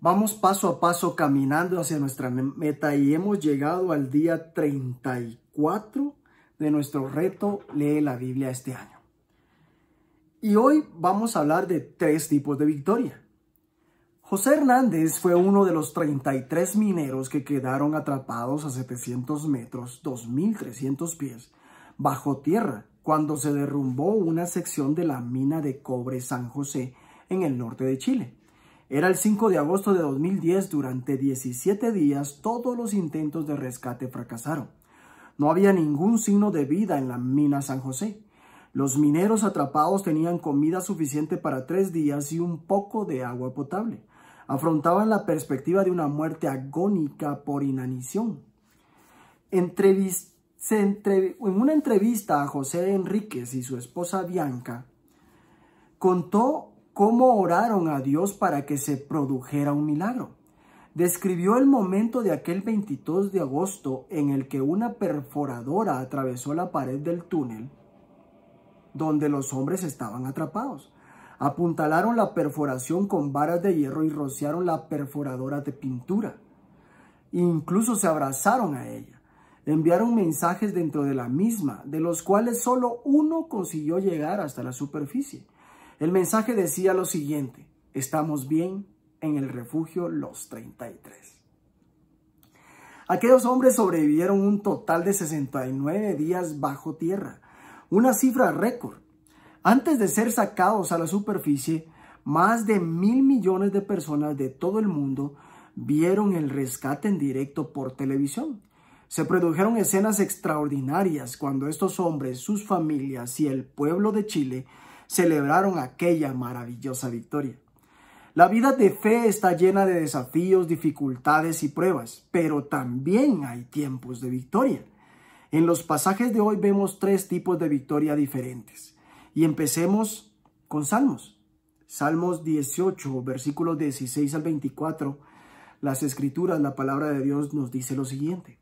Vamos paso a paso caminando hacia nuestra meta y hemos llegado al día 34 de nuestro reto Lee la Biblia este año. Y hoy vamos a hablar de tres tipos de victoria. José Hernández fue uno de los 33 mineros que quedaron atrapados a 700 metros, 2.300 pies, bajo tierra, cuando se derrumbó una sección de la mina de cobre San José en el norte de Chile. Era el 5 de agosto de 2010, durante 17 días todos los intentos de rescate fracasaron. No había ningún signo de vida en la mina San José. Los mineros atrapados tenían comida suficiente para tres días y un poco de agua potable. Afrontaban la perspectiva de una muerte agónica por inanición. en una entrevista a José Enríquez y su esposa Bianca, contó cómo oraron a Dios para que se produjera un milagro. Describió el momento de aquel 22 de agosto en el que una perforadora atravesó la pared del túnel donde los hombres estaban atrapados. Apuntalaron la perforación con varas de hierro y rociaron la perforadora de pintura. Incluso se abrazaron a ella. Enviaron mensajes dentro de la misma, de los cuales solo uno consiguió llegar hasta la superficie. El mensaje decía lo siguiente, estamos bien en el refugio Los 33. Aquellos hombres sobrevivieron un total de 69 días bajo tierra, una cifra récord. Antes de ser sacados a la superficie, más de mil millones de personas de todo el mundo vieron el rescate en directo por televisión. Se produjeron escenas extraordinarias cuando estos hombres, sus familias y el pueblo de Chile celebraron aquella maravillosa victoria. La vida de fe está llena de desafíos, dificultades y pruebas, pero también hay tiempos de victoria. En los pasajes de hoy vemos tres tipos de victoria diferentes. Y empecemos con Salmos. Salmos 18, versículos 16 al 24, las escrituras, la palabra de Dios nos dice lo siguiente.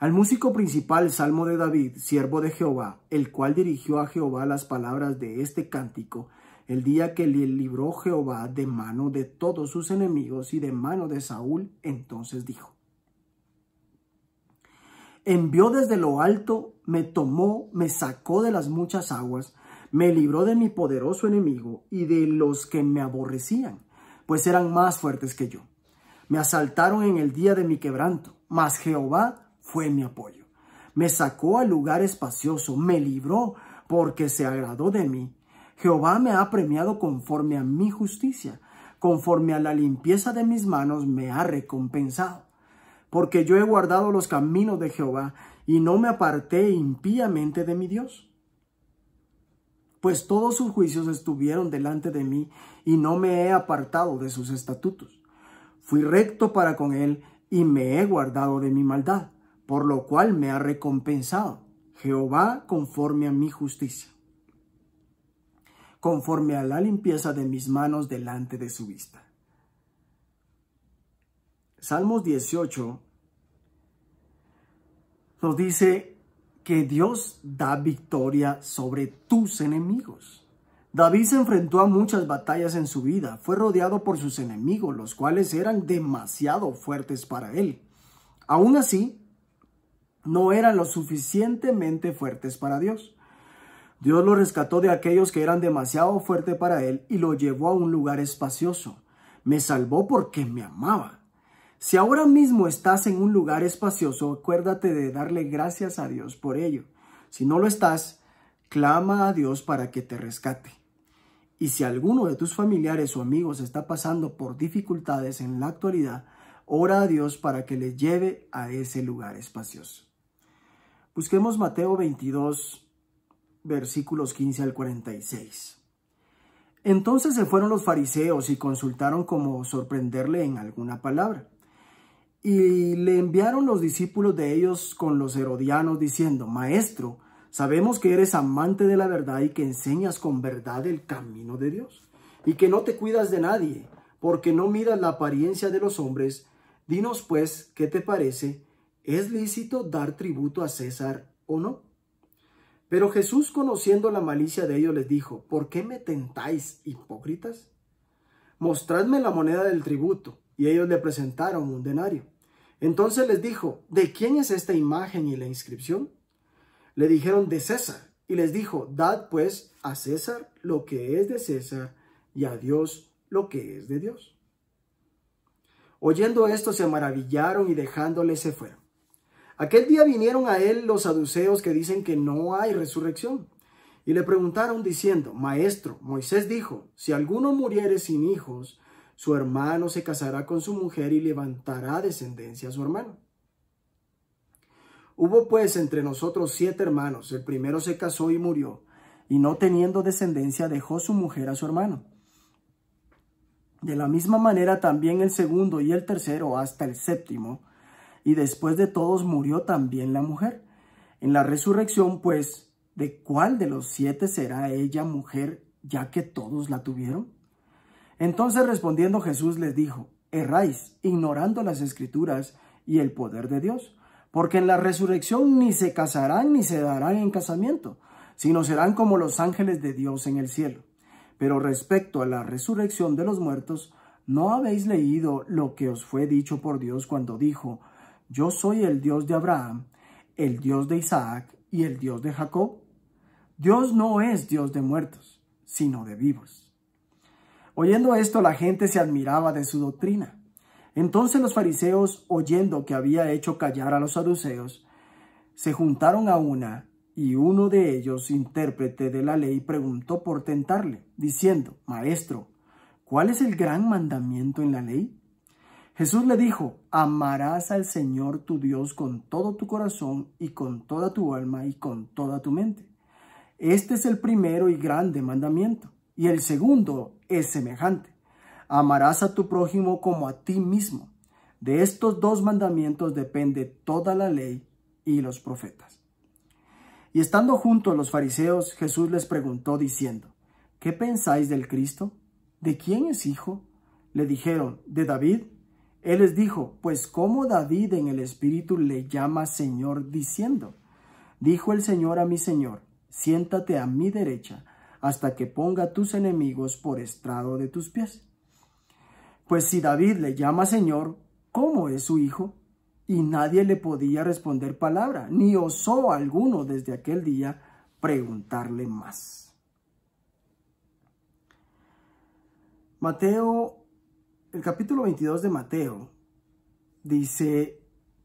Al músico principal, Salmo de David, siervo de Jehová, el cual dirigió a Jehová las palabras de este cántico, el día que le libró Jehová de mano de todos sus enemigos y de mano de Saúl, entonces dijo, Envió desde lo alto, me tomó, me sacó de las muchas aguas, me libró de mi poderoso enemigo y de los que me aborrecían, pues eran más fuertes que yo. Me asaltaron en el día de mi quebranto, mas Jehová fue mi apoyo. Me sacó al lugar espacioso, me libró, porque se agradó de mí. Jehová me ha premiado conforme a mi justicia, conforme a la limpieza de mis manos me ha recompensado. Porque yo he guardado los caminos de Jehová y no me aparté impíamente de mi Dios. Pues todos sus juicios estuvieron delante de mí y no me he apartado de sus estatutos. Fui recto para con él y me he guardado de mi maldad por lo cual me ha recompensado Jehová conforme a mi justicia, conforme a la limpieza de mis manos delante de su vista. Salmos 18 nos dice que Dios da victoria sobre tus enemigos. David se enfrentó a muchas batallas en su vida. Fue rodeado por sus enemigos, los cuales eran demasiado fuertes para él. Aún así, no eran lo suficientemente fuertes para Dios. Dios lo rescató de aquellos que eran demasiado fuertes para él y lo llevó a un lugar espacioso. Me salvó porque me amaba. Si ahora mismo estás en un lugar espacioso, acuérdate de darle gracias a Dios por ello. Si no lo estás, clama a Dios para que te rescate. Y si alguno de tus familiares o amigos está pasando por dificultades en la actualidad, ora a Dios para que le lleve a ese lugar espacioso. Busquemos Mateo 22, versículos 15 al 46. Entonces se fueron los fariseos y consultaron cómo sorprenderle en alguna palabra. Y le enviaron los discípulos de ellos con los herodianos diciendo, Maestro, sabemos que eres amante de la verdad y que enseñas con verdad el camino de Dios, y que no te cuidas de nadie, porque no miras la apariencia de los hombres. Dinos pues, ¿qué te parece? ¿Es lícito dar tributo a César o no? Pero Jesús, conociendo la malicia de ellos, les dijo, ¿por qué me tentáis, hipócritas? Mostradme la moneda del tributo. Y ellos le presentaron un denario. Entonces les dijo, ¿de quién es esta imagen y la inscripción? Le dijeron, de César. Y les dijo, dad pues a César lo que es de César y a Dios lo que es de Dios. Oyendo esto se maravillaron y dejándole se fueron. Aquel día vinieron a él los saduceos que dicen que no hay resurrección. Y le preguntaron diciendo, Maestro, Moisés dijo, si alguno muriere sin hijos, su hermano se casará con su mujer y levantará descendencia a su hermano. Hubo pues entre nosotros siete hermanos, el primero se casó y murió, y no teniendo descendencia dejó su mujer a su hermano. De la misma manera también el segundo y el tercero hasta el séptimo y después de todos murió también la mujer. En la resurrección, pues, ¿de cuál de los siete será ella mujer, ya que todos la tuvieron? Entonces respondiendo Jesús les dijo, erráis, ignorando las escrituras y el poder de Dios, porque en la resurrección ni se casarán ni se darán en casamiento, sino serán como los ángeles de Dios en el cielo. Pero respecto a la resurrección de los muertos, ¿no habéis leído lo que os fue dicho por Dios cuando dijo, yo soy el Dios de Abraham, el Dios de Isaac y el Dios de Jacob. Dios no es Dios de muertos, sino de vivos. Oyendo esto, la gente se admiraba de su doctrina. Entonces los fariseos, oyendo que había hecho callar a los saduceos, se juntaron a una, y uno de ellos, intérprete de la ley, preguntó por tentarle, diciendo, Maestro, ¿cuál es el gran mandamiento en la ley? Jesús le dijo, amarás al Señor tu Dios con todo tu corazón y con toda tu alma y con toda tu mente. Este es el primero y grande mandamiento, y el segundo es semejante. Amarás a tu prójimo como a ti mismo. De estos dos mandamientos depende toda la ley y los profetas. Y estando juntos los fariseos, Jesús les preguntó diciendo, ¿qué pensáis del Cristo? ¿De quién es hijo? Le dijeron, de David. Él les dijo, pues como David en el Espíritu le llama Señor diciendo, dijo el Señor a mi Señor, siéntate a mi derecha hasta que ponga tus enemigos por estrado de tus pies. Pues si David le llama Señor, ¿cómo es su hijo? Y nadie le podía responder palabra, ni osó alguno desde aquel día preguntarle más. Mateo el capítulo 22 de Mateo dice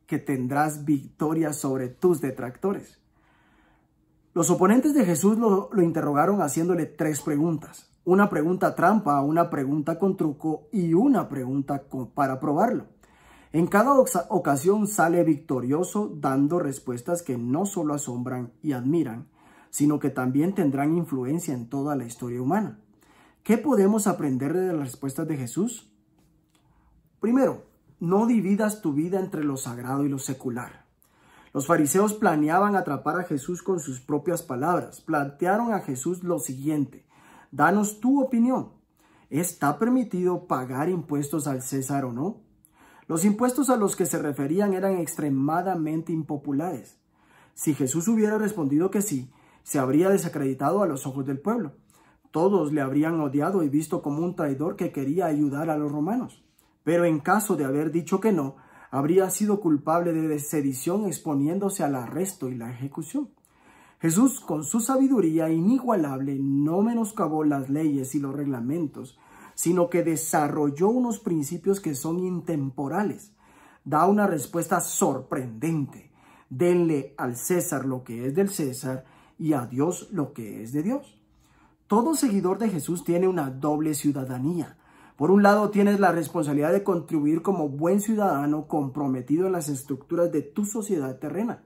que tendrás victoria sobre tus detractores. Los oponentes de Jesús lo, interrogaron haciéndole tres preguntas. Una pregunta trampa, una pregunta con truco y una pregunta para probarlo. En cada ocasión sale victorioso dando respuestas que no solo asombran y admiran, sino que también tendrán influencia en toda la historia humana. ¿Qué podemos aprender de las respuestas de Jesús? Primero, no dividas tu vida entre lo sagrado y lo secular. Los fariseos planeaban atrapar a Jesús con sus propias palabras. Plantearon a Jesús lo siguiente, danos tu opinión. ¿Está permitido pagar impuestos al César o no? Los impuestos a los que se referían eran extremadamente impopulares. Si Jesús hubiera respondido que sí, se habría desacreditado a los ojos del pueblo. Todos le habrían odiado y visto como un traidor que quería ayudar a los romanos pero en caso de haber dicho que no, habría sido culpable de sedición exponiéndose al arresto y la ejecución. Jesús, con su sabiduría inigualable, no menoscabó las leyes y los reglamentos, sino que desarrolló unos principios que son intemporales. Da una respuesta sorprendente. Denle al César lo que es del César y a Dios lo que es de Dios. Todo seguidor de Jesús tiene una doble ciudadanía por un lado, tienes la responsabilidad de contribuir como buen ciudadano comprometido en las estructuras de tu sociedad terrena.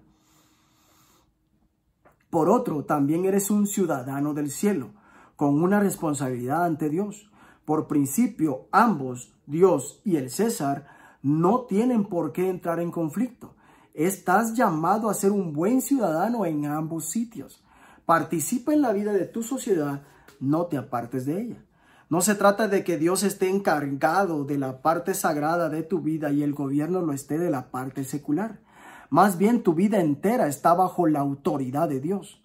Por otro, también eres un ciudadano del cielo, con una responsabilidad ante Dios. Por principio, ambos, Dios y el César, no tienen por qué entrar en conflicto. Estás llamado a ser un buen ciudadano en ambos sitios. Participa en la vida de tu sociedad, no te apartes de ella. No se trata de que Dios esté encargado de la parte sagrada de tu vida y el gobierno lo esté de la parte secular. Más bien tu vida entera está bajo la autoridad de Dios.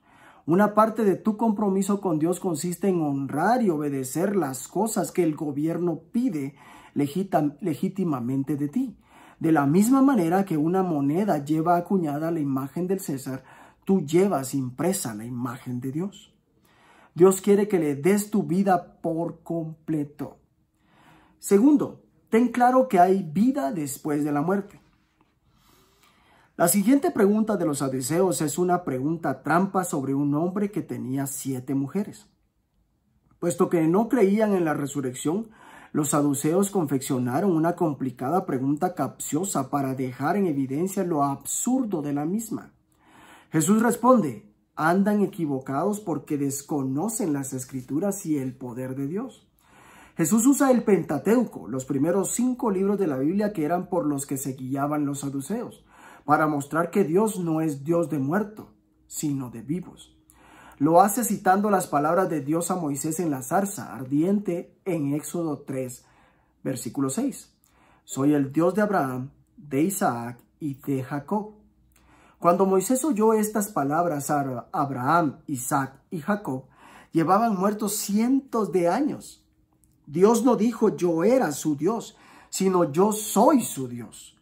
Una parte de tu compromiso con Dios consiste en honrar y obedecer las cosas que el gobierno pide legítimamente de ti. De la misma manera que una moneda lleva acuñada la imagen del César, tú llevas impresa la imagen de Dios. Dios quiere que le des tu vida por completo. Segundo, ten claro que hay vida después de la muerte. La siguiente pregunta de los saduceos es una pregunta trampa sobre un hombre que tenía siete mujeres. Puesto que no creían en la resurrección, los saduceos confeccionaron una complicada pregunta capciosa para dejar en evidencia lo absurdo de la misma. Jesús responde, andan equivocados porque desconocen las escrituras y el poder de Dios. Jesús usa el Pentateuco, los primeros cinco libros de la Biblia que eran por los que se guiaban los saduceos, para mostrar que Dios no es Dios de muerto, sino de vivos. Lo hace citando las palabras de Dios a Moisés en la zarza ardiente en Éxodo 3, versículo 6. Soy el Dios de Abraham, de Isaac y de Jacob. Cuando Moisés oyó estas palabras a Abraham, Isaac y Jacob, llevaban muertos cientos de años. Dios no dijo yo era su Dios, sino yo soy su Dios,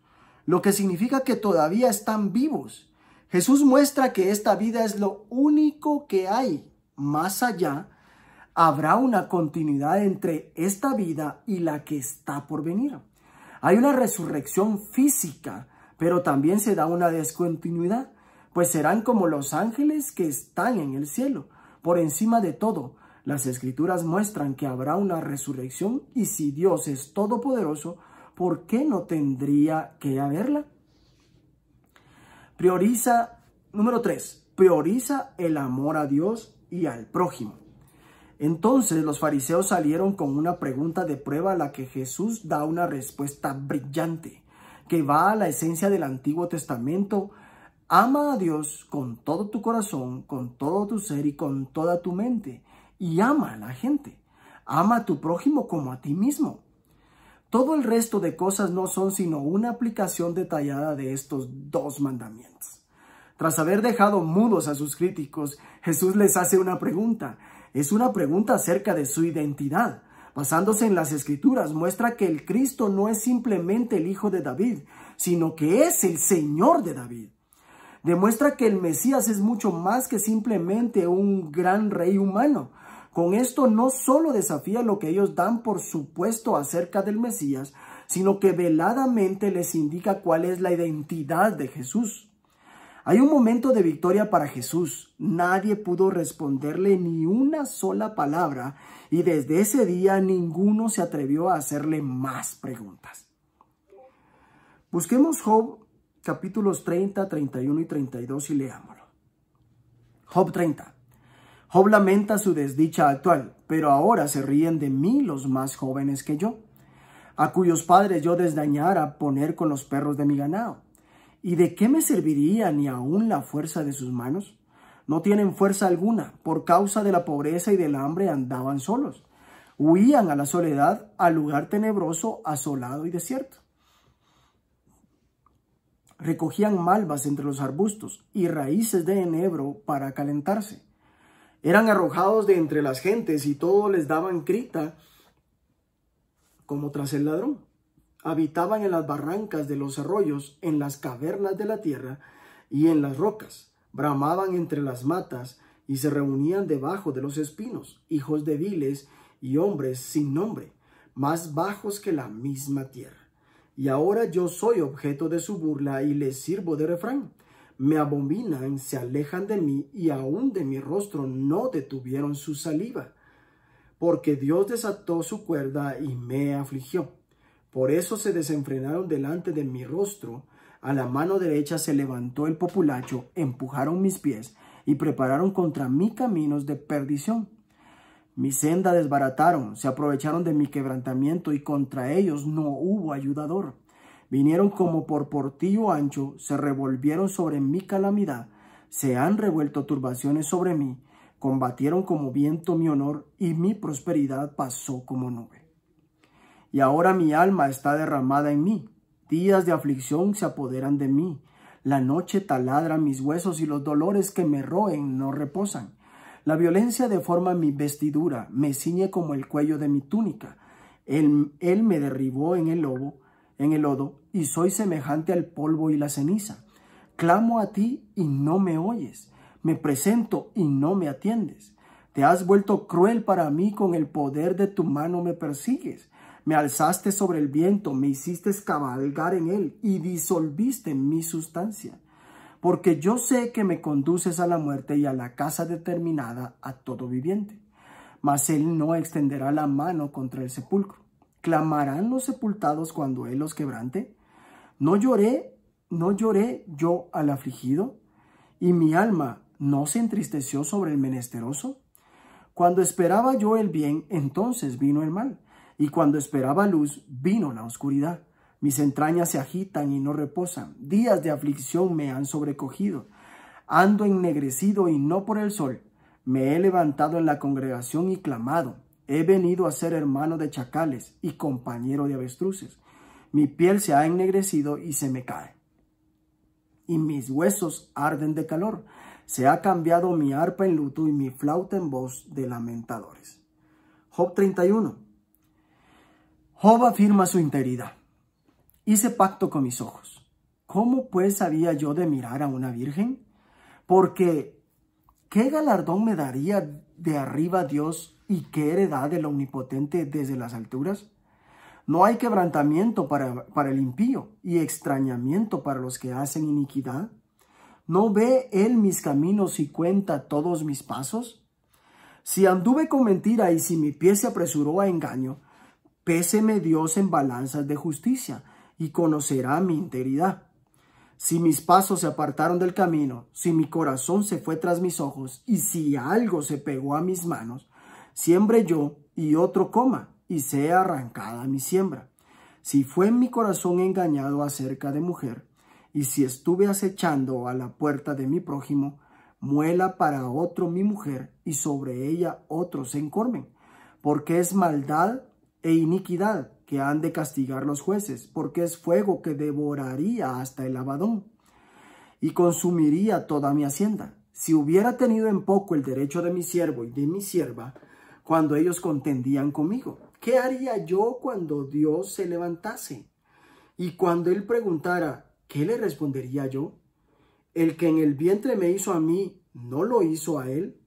lo que significa que todavía están vivos. Jesús muestra que esta vida es lo único que hay. Más allá, habrá una continuidad entre esta vida y la que está por venir. Hay una resurrección física pero también se da una descontinuidad, pues serán como los ángeles que están en el cielo, por encima de todo. Las escrituras muestran que habrá una resurrección y si Dios es todopoderoso, ¿por qué no tendría que haberla? Prioriza, número 3, prioriza el amor a Dios y al prójimo. Entonces los fariseos salieron con una pregunta de prueba a la que Jesús da una respuesta brillante que va a la esencia del Antiguo Testamento. Ama a Dios con todo tu corazón, con todo tu ser y con toda tu mente. Y ama a la gente. Ama a tu prójimo como a ti mismo. Todo el resto de cosas no son sino una aplicación detallada de estos dos mandamientos. Tras haber dejado mudos a sus críticos, Jesús les hace una pregunta. Es una pregunta acerca de su identidad basándose en las escrituras, muestra que el Cristo no es simplemente el Hijo de David, sino que es el Señor de David. Demuestra que el Mesías es mucho más que simplemente un gran rey humano. Con esto no solo desafía lo que ellos dan por supuesto acerca del Mesías, sino que veladamente les indica cuál es la identidad de Jesús. Hay un momento de victoria para Jesús. Nadie pudo responderle ni una sola palabra y desde ese día ninguno se atrevió a hacerle más preguntas. Busquemos Job capítulos 30, 31 y 32 y leámoslo. Job 30. Job lamenta su desdicha actual, pero ahora se ríen de mí los más jóvenes que yo, a cuyos padres yo desdañara poner con los perros de mi ganado. ¿Y de qué me serviría ni aún la fuerza de sus manos? No tienen fuerza alguna, por causa de la pobreza y del hambre andaban solos. Huían a la soledad, al lugar tenebroso, asolado y desierto. Recogían malvas entre los arbustos y raíces de enebro para calentarse. Eran arrojados de entre las gentes y todos les daban grita como tras el ladrón habitaban en las barrancas de los arroyos, en las cavernas de la tierra y en las rocas, bramaban entre las matas y se reunían debajo de los espinos, hijos de y hombres sin nombre, más bajos que la misma tierra. Y ahora yo soy objeto de su burla y les sirvo de refrán. Me abominan, se alejan de mí y aun de mi rostro no detuvieron su saliva, porque Dios desató su cuerda y me afligió. Por eso se desenfrenaron delante de mi rostro. A la mano derecha se levantó el populacho, empujaron mis pies y prepararon contra mí caminos de perdición. Mi senda desbarataron, se aprovecharon de mi quebrantamiento y contra ellos no hubo ayudador. Vinieron como por portillo ancho, se revolvieron sobre mi calamidad, se han revuelto turbaciones sobre mí, combatieron como viento mi honor y mi prosperidad pasó como nube y ahora mi alma está derramada en mí. Días de aflicción se apoderan de mí. La noche taladra mis huesos y los dolores que me roen no reposan. La violencia deforma mi vestidura, me ciñe como el cuello de mi túnica. Él, me derribó en el lobo, en el lodo, y soy semejante al polvo y la ceniza. Clamo a ti y no me oyes. Me presento y no me atiendes. Te has vuelto cruel para mí, con el poder de tu mano me persigues. Me alzaste sobre el viento, me hiciste cabalgar en él y disolviste mi sustancia. Porque yo sé que me conduces a la muerte y a la casa determinada a todo viviente. Mas él no extenderá la mano contra el sepulcro. ¿Clamarán los sepultados cuando él los quebrante? No lloré, no lloré yo al afligido, y mi alma no se entristeció sobre el menesteroso. Cuando esperaba yo el bien, entonces vino el mal y cuando esperaba luz, vino la oscuridad. Mis entrañas se agitan y no reposan. Días de aflicción me han sobrecogido. Ando ennegrecido y no por el sol. Me he levantado en la congregación y clamado. He venido a ser hermano de chacales y compañero de avestruces. Mi piel se ha ennegrecido y se me cae. Y mis huesos arden de calor. Se ha cambiado mi arpa en luto y mi flauta en voz de lamentadores. Job 31 Job afirma su integridad. Hice pacto con mis ojos. ¿Cómo pues había yo de mirar a una virgen? Porque, ¿qué galardón me daría de arriba Dios y qué heredad del Omnipotente desde las alturas? No hay quebrantamiento para, para, el impío y extrañamiento para los que hacen iniquidad. ¿No ve él mis caminos y cuenta todos mis pasos? Si anduve con mentira y si mi pie se apresuró a engaño, Péseme Dios en balanzas de justicia y conocerá mi integridad. Si mis pasos se apartaron del camino, si mi corazón se fue tras mis ojos y si algo se pegó a mis manos, siembre yo y otro coma y sea arrancada mi siembra. Si fue mi corazón engañado acerca de mujer y si estuve acechando a la puerta de mi prójimo, muela para otro mi mujer y sobre ella otros se encormen, porque es maldad e iniquidad que han de castigar los jueces, porque es fuego que devoraría hasta el abadón y consumiría toda mi hacienda. Si hubiera tenido en poco el derecho de mi siervo y de mi sierva, cuando ellos contendían conmigo, ¿qué haría yo cuando Dios se levantase? Y cuando él preguntara, ¿qué le respondería yo? El que en el vientre me hizo a mí, ¿no lo hizo a él?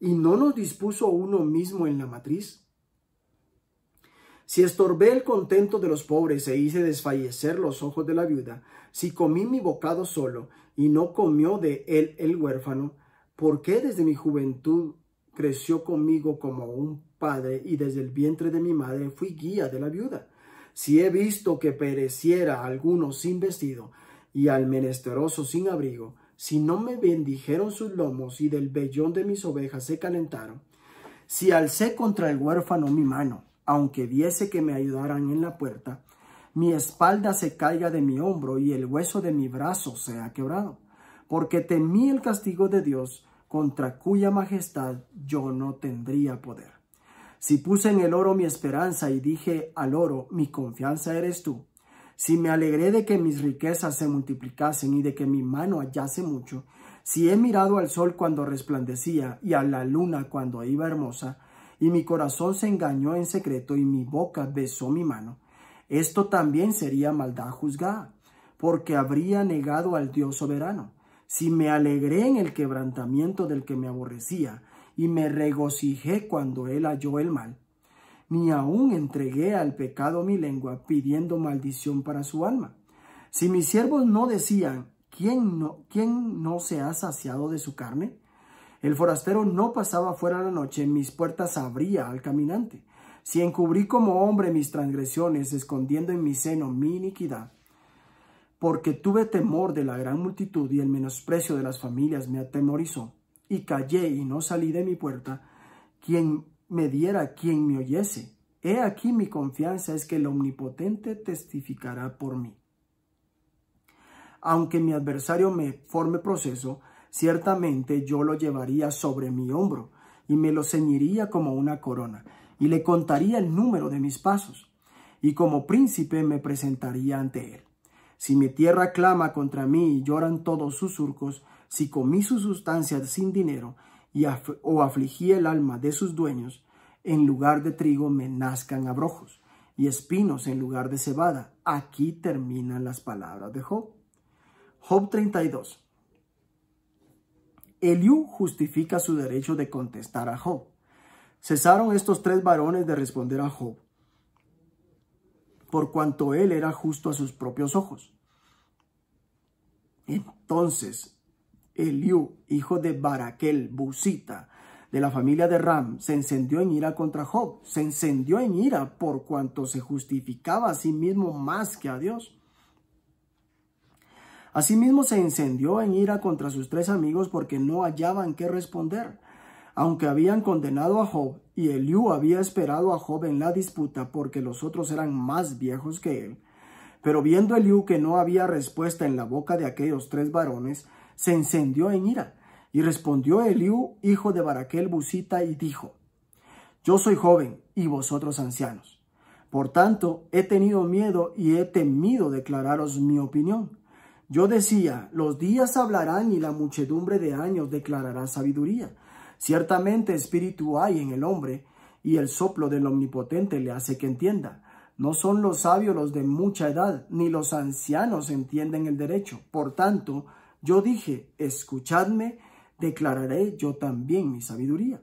¿Y no nos dispuso uno mismo en la matriz? Si estorbé el contento de los pobres e hice desfallecer los ojos de la viuda, si comí mi bocado solo y no comió de él el huérfano, ¿por qué desde mi juventud creció conmigo como un padre y desde el vientre de mi madre fui guía de la viuda? Si he visto que pereciera alguno sin vestido y al menesteroso sin abrigo, si no me bendijeron sus lomos y del vellón de mis ovejas se calentaron, si alcé contra el huérfano mi mano aunque viese que me ayudaran en la puerta, mi espalda se caiga de mi hombro y el hueso de mi brazo sea quebrado, porque temí el castigo de Dios, contra cuya majestad yo no tendría poder. Si puse en el oro mi esperanza y dije al oro, mi confianza eres tú, si me alegré de que mis riquezas se multiplicasen y de que mi mano hallase mucho, si he mirado al sol cuando resplandecía y a la luna cuando iba hermosa, y mi corazón se engañó en secreto y mi boca besó mi mano. Esto también sería maldad juzgada, porque habría negado al Dios soberano. Si me alegré en el quebrantamiento del que me aborrecía, y me regocijé cuando él halló el mal, ni aún entregué al pecado mi lengua pidiendo maldición para su alma. Si mis siervos no decían, ¿quién no, ¿quién no se ha saciado de su carne? El forastero no pasaba fuera la noche, mis puertas abría al caminante. Si encubrí como hombre mis transgresiones, escondiendo en mi seno mi iniquidad, porque tuve temor de la gran multitud y el menosprecio de las familias me atemorizó, y callé y no salí de mi puerta, quien me diera, quien me oyese. He aquí mi confianza es que el Omnipotente testificará por mí. Aunque mi adversario me forme proceso, ciertamente yo lo llevaría sobre mi hombro y me lo ceñiría como una corona y le contaría el número de mis pasos y como príncipe me presentaría ante él. Si mi tierra clama contra mí y lloran todos sus surcos, si comí su sustancia sin dinero y o afligí el alma de sus dueños, en lugar de trigo me nazcan abrojos y espinos en lugar de cebada. Aquí terminan las palabras de Job. Job 32. Eliú justifica su derecho de contestar a Job. Cesaron estos tres varones de responder a Job, por cuanto él era justo a sus propios ojos. Entonces, Eliú, hijo de Baraquel, Busita, de la familia de Ram, se encendió en ira contra Job, se encendió en ira por cuanto se justificaba a sí mismo más que a Dios. Asimismo se encendió en ira contra sus tres amigos porque no hallaban qué responder. Aunque habían condenado a Job y Eliú había esperado a Job en la disputa porque los otros eran más viejos que él. Pero viendo Eliú que no había respuesta en la boca de aquellos tres varones, se encendió en ira. Y respondió Eliú, hijo de Baraquel Busita, y dijo, Yo soy joven y vosotros ancianos. Por tanto, he tenido miedo y he temido declararos mi opinión yo decía, los días hablarán y la muchedumbre de años declarará sabiduría. Ciertamente espíritu hay en el hombre, y el soplo del omnipotente le hace que entienda. No son los sabios los de mucha edad, ni los ancianos entienden el derecho. Por tanto, yo dije, escuchadme, declararé yo también mi sabiduría.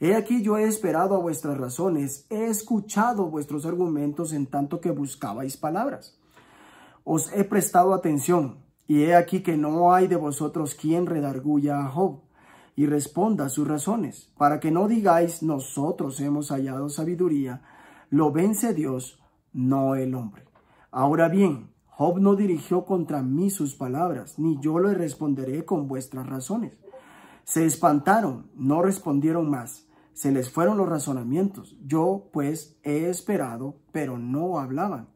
He aquí yo he esperado a vuestras razones, he escuchado vuestros argumentos en tanto que buscabais palabras os he prestado atención, y he aquí que no hay de vosotros quien redarguya a Job y responda sus razones, para que no digáis nosotros hemos hallado sabiduría, lo vence Dios, no el hombre. Ahora bien, Job no dirigió contra mí sus palabras, ni yo le responderé con vuestras razones. Se espantaron, no respondieron más, se les fueron los razonamientos. Yo pues he esperado, pero no hablaban.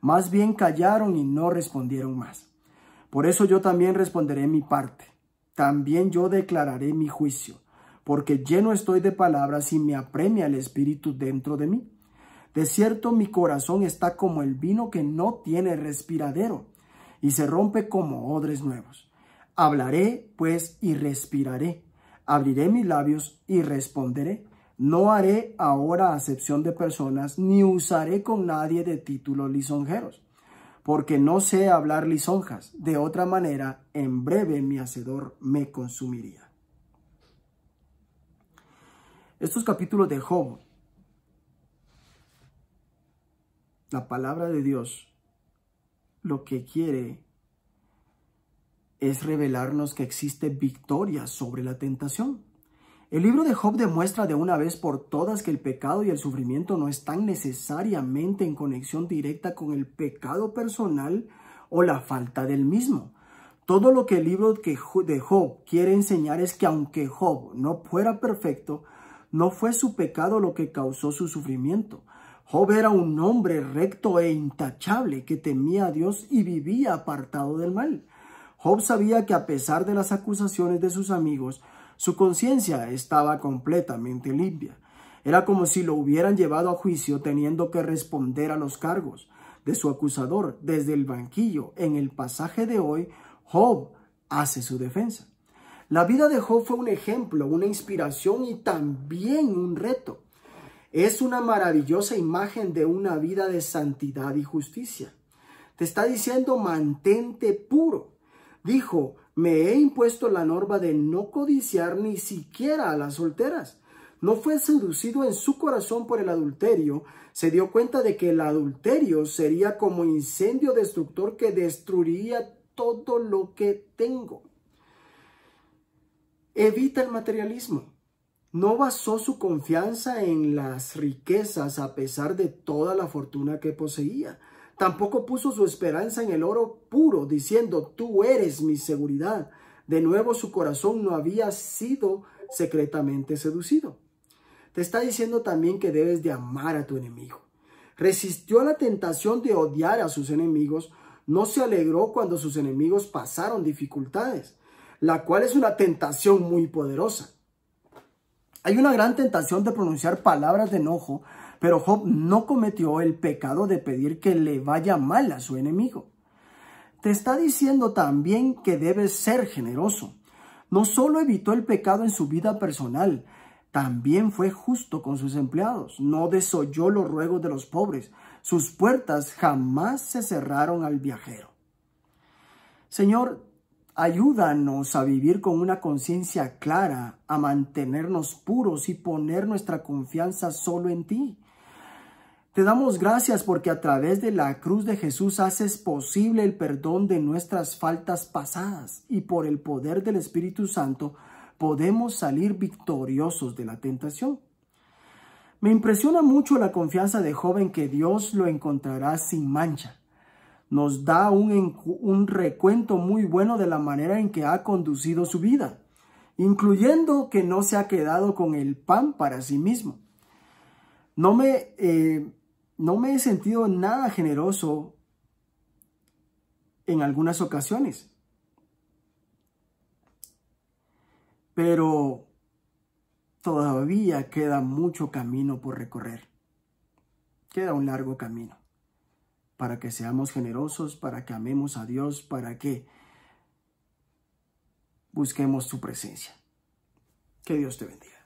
Más bien callaron y no respondieron más. Por eso yo también responderé mi parte. También yo declararé mi juicio, porque lleno estoy de palabras y me apremia el espíritu dentro de mí. De cierto mi corazón está como el vino que no tiene respiradero y se rompe como odres nuevos. Hablaré, pues, y respiraré. Abriré mis labios y responderé no haré ahora acepción de personas, ni usaré con nadie de títulos lisonjeros, porque no sé hablar lisonjas. De otra manera, en breve mi hacedor me consumiría. Estos capítulos de Job, la palabra de Dios, lo que quiere es revelarnos que existe victoria sobre la tentación. El libro de Job demuestra de una vez por todas que el pecado y el sufrimiento no están necesariamente en conexión directa con el pecado personal o la falta del mismo. Todo lo que el libro de Job quiere enseñar es que aunque Job no fuera perfecto, no fue su pecado lo que causó su sufrimiento. Job era un hombre recto e intachable que temía a Dios y vivía apartado del mal. Job sabía que a pesar de las acusaciones de sus amigos, su conciencia estaba completamente limpia. Era como si lo hubieran llevado a juicio teniendo que responder a los cargos de su acusador desde el banquillo. En el pasaje de hoy, Job hace su defensa. La vida de Job fue un ejemplo, una inspiración y también un reto. Es una maravillosa imagen de una vida de santidad y justicia. Te está diciendo mantente puro. Dijo, me he impuesto la norma de no codiciar ni siquiera a las solteras. No fue seducido en su corazón por el adulterio, se dio cuenta de que el adulterio sería como incendio destructor que destruiría todo lo que tengo. Evita el materialismo. No basó su confianza en las riquezas a pesar de toda la fortuna que poseía. Tampoco puso su esperanza en el oro puro, diciendo, tú eres mi seguridad. De nuevo su corazón no había sido secretamente seducido. Te está diciendo también que debes de amar a tu enemigo. Resistió a la tentación de odiar a sus enemigos, no se alegró cuando sus enemigos pasaron dificultades, la cual es una tentación muy poderosa. Hay una gran tentación de pronunciar palabras de enojo pero Job no cometió el pecado de pedir que le vaya mal a su enemigo. Te está diciendo también que debes ser generoso. No solo evitó el pecado en su vida personal, también fue justo con sus empleados. No desoyó los ruegos de los pobres. Sus puertas jamás se cerraron al viajero. Señor, ayúdanos a vivir con una conciencia clara, a mantenernos puros y poner nuestra confianza solo en ti. Te damos gracias porque a través de la cruz de Jesús haces posible el perdón de nuestras faltas pasadas y por el poder del Espíritu Santo podemos salir victoriosos de la tentación. Me impresiona mucho la confianza de joven que Dios lo encontrará sin mancha. Nos da un, recuento muy bueno de la manera en que ha conducido su vida, incluyendo que no se ha quedado con el pan para sí mismo. No me eh, no me he sentido nada generoso en algunas ocasiones. Pero todavía queda mucho camino por recorrer. Queda un largo camino para que seamos generosos, para que amemos a Dios, para que busquemos su presencia. Que Dios te bendiga.